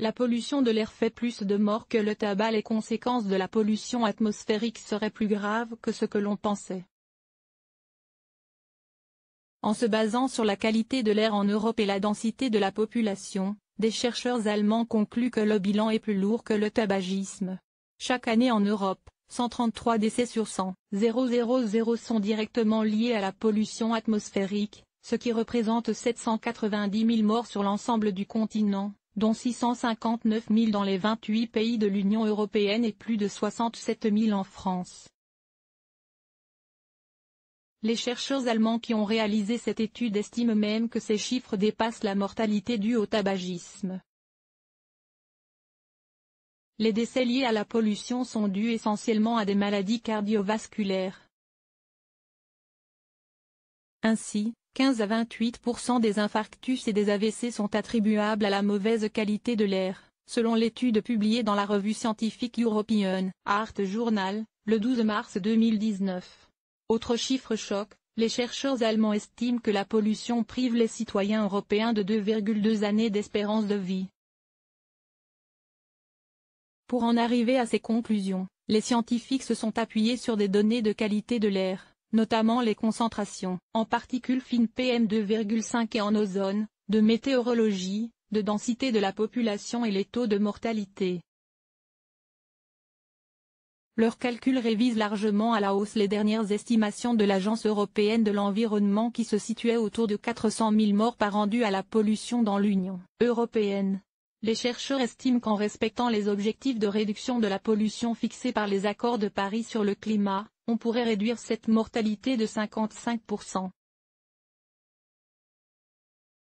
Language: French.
La pollution de l'air fait plus de morts que le tabac. Les conséquences de la pollution atmosphérique seraient plus graves que ce que l'on pensait. En se basant sur la qualité de l'air en Europe et la densité de la population, des chercheurs allemands concluent que le bilan est plus lourd que le tabagisme. Chaque année en Europe, 133 décès sur 100, 000 sont directement liés à la pollution atmosphérique, ce qui représente 790 000 morts sur l'ensemble du continent dont 659 000 dans les 28 pays de l'Union européenne et plus de 67 000 en France. Les chercheurs allemands qui ont réalisé cette étude estiment même que ces chiffres dépassent la mortalité due au tabagisme. Les décès liés à la pollution sont dus essentiellement à des maladies cardiovasculaires. Ainsi, 15 à 28% des infarctus et des AVC sont attribuables à la mauvaise qualité de l'air, selon l'étude publiée dans la revue scientifique European Art Journal, le 12 mars 2019. Autre chiffre choc, les chercheurs allemands estiment que la pollution prive les citoyens européens de 2,2 années d'espérance de vie. Pour en arriver à ces conclusions, les scientifiques se sont appuyés sur des données de qualité de l'air, notamment les concentrations, en particules fines PM2,5 et en ozone, de météorologie, de densité de la population et les taux de mortalité. Leurs calculs révisent largement à la hausse les dernières estimations de l'Agence européenne de l'environnement qui se situait autour de 400 000 morts par an dus à la pollution dans l'Union européenne. Les chercheurs estiment qu'en respectant les objectifs de réduction de la pollution fixés par les accords de Paris sur le climat, on pourrait réduire cette mortalité de 55%.